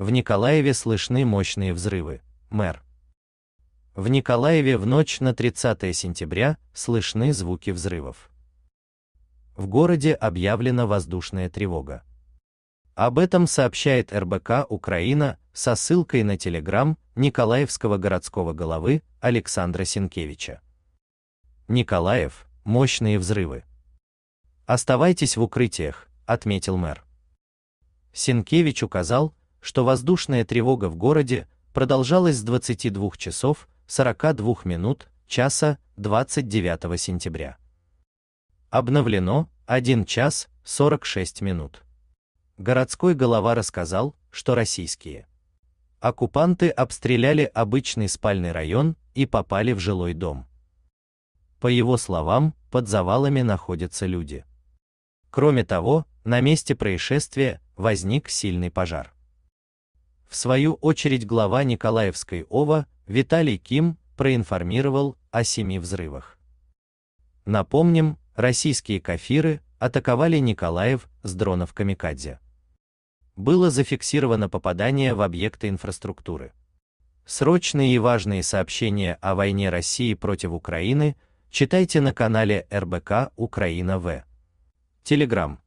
В Николаеве слышны мощные взрывы. Мэр. В Николаеве в ночь на 30 сентября слышны звуки взрывов. В городе объявлена воздушная тревога. Об этом сообщает РБК Украина со ссылкой на телеграм Николаевского городского головы Александра Синкевича. Николаев, мощные взрывы. Оставайтесь в укрытиях, отметил мэр. Синкевич указал, что воздушная тревога в городе продолжалась с 22 часов 42 минут часа 29 сентября. Обновлено 1 час 46 минут. Городской голова рассказал, что российские оккупанты обстреляли обычный спальный район и попали в жилой дом. По его словам, под завалами находятся люди. Кроме того, на месте происшествия возник сильный пожар. В свою очередь глава Николаевской ОВА Виталий Ким проинформировал о семи взрывах. Напомним, российские кафиры атаковали Николаев с дронов «Камикадзе». Было зафиксировано попадание в объекты инфраструктуры. Срочные и важные сообщения о войне России против Украины читайте на канале РБК Украина В. Телеграм.